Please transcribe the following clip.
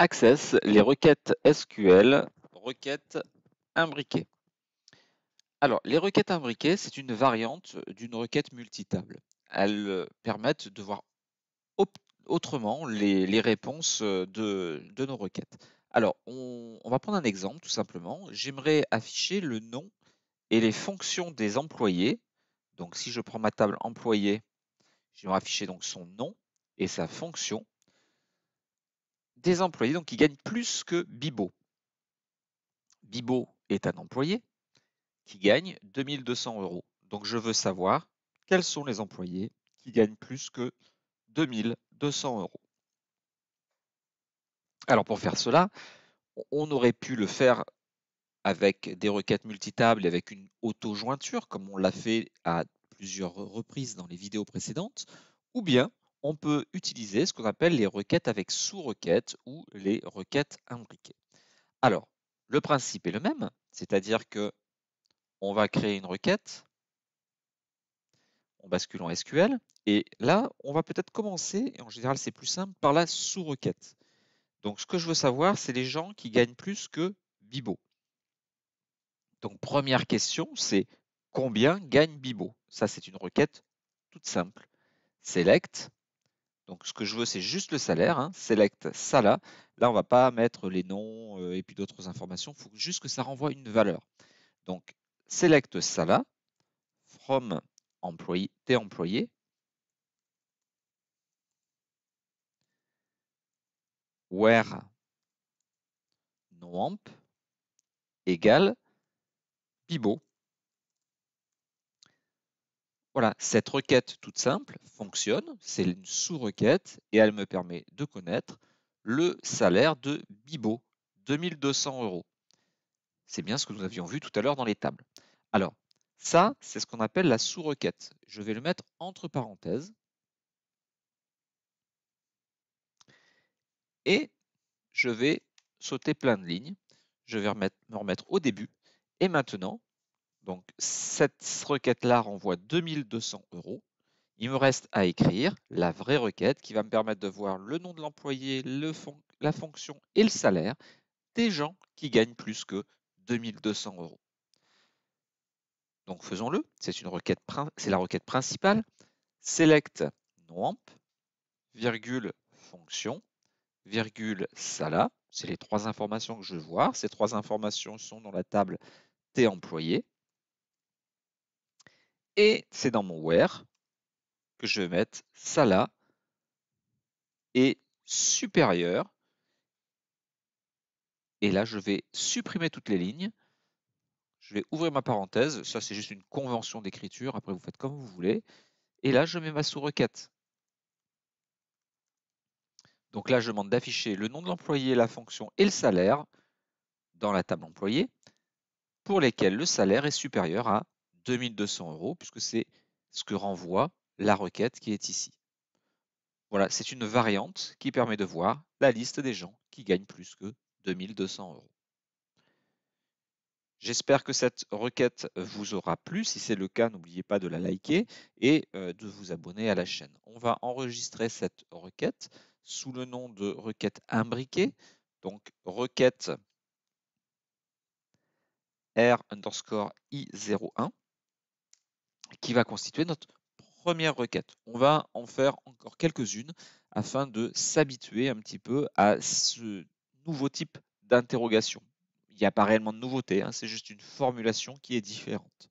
Access les requêtes SQL, requêtes imbriquées. Alors, les requêtes imbriquées, c'est une variante d'une requête multitable. Elles euh, permettent de voir autrement les, réponses euh, de, nos requêtes. Alors, on, va prendre un exemple tout simplement. J'aimerais afficher le nom et les fonctions des employés. Donc, si je prends ma table employé, j'aimerais afficher donc son nom et sa fonction des employés, donc qui gagnent plus que Bibo. Bibo est un employé qui gagne 2200 euros. Donc je veux savoir quels sont les employés qui gagnent plus que 2200 euros. Alors pour faire cela, on aurait pu le faire avec des requêtes multitables et avec une auto-jointure, comme on l'a fait à plusieurs reprises dans les vidéos précédentes, ou bien on peut utiliser ce qu'on appelle les requêtes avec sous-requêtes ou les requêtes imbriquées. Alors, le principe est le même, c'est-à-dire que on va créer une requête, on bascule en SQL, et là, on va peut-être commencer, et en général c'est plus simple, par la sous-requête. Donc ce que je veux savoir, c'est les gens qui gagnent plus que Bibo. Donc première question, c'est combien gagne Bibo Ça, c'est une requête toute simple. Select, donc, ce que je veux, c'est juste le salaire. Hein. Select ça là. on va pas mettre les noms euh, et puis d'autres informations. Il faut juste que ça renvoie une valeur. Donc, select Sala From employee t employé. Where noamp égale pibo. Voilà, cette requête toute simple fonctionne, c'est une sous-requête et elle me permet de connaître le salaire de Bibo, 2200 euros. C'est bien ce que nous avions vu tout à l'heure dans les tables. Alors, ça, c'est ce qu'on appelle la sous-requête. Je vais le mettre entre parenthèses. Et je vais sauter plein de lignes. Je vais me remettre au début. Et maintenant, donc cette requête-là renvoie 2200 euros. Il me reste à écrire la vraie requête qui va me permettre de voir le nom de l'employé, la fonction et le salaire des gens qui gagnent plus que 2200 euros. Donc faisons-le. C'est la requête principale. Select noamp, virgule fonction, virgule sala. C'est les trois informations que je veux voir. Ces trois informations sont dans la table t employé. Et c'est dans mon where que je vais mettre ça là est supérieur. Et là, je vais supprimer toutes les lignes. Je vais ouvrir ma parenthèse. Ça, c'est juste une convention d'écriture. Après, vous faites comme vous voulez. Et là, je mets ma sous-requête. Donc là, je demande d'afficher le nom de l'employé, la fonction et le salaire dans la table employé, pour lesquels le salaire est supérieur à 2200 euros, puisque c'est ce que renvoie la requête qui est ici. Voilà, c'est une variante qui permet de voir la liste des gens qui gagnent plus que 2200 euros. J'espère que cette requête vous aura plu. Si c'est le cas, n'oubliez pas de la liker et euh, de vous abonner à la chaîne. On va enregistrer cette requête sous le nom de requête imbriquée. Donc requête R underscore I01 qui va constituer notre première requête. On va en faire encore quelques-unes afin de s'habituer un petit peu à ce nouveau type d'interrogation. Il n'y a pas réellement de nouveauté, hein, c'est juste une formulation qui est différente.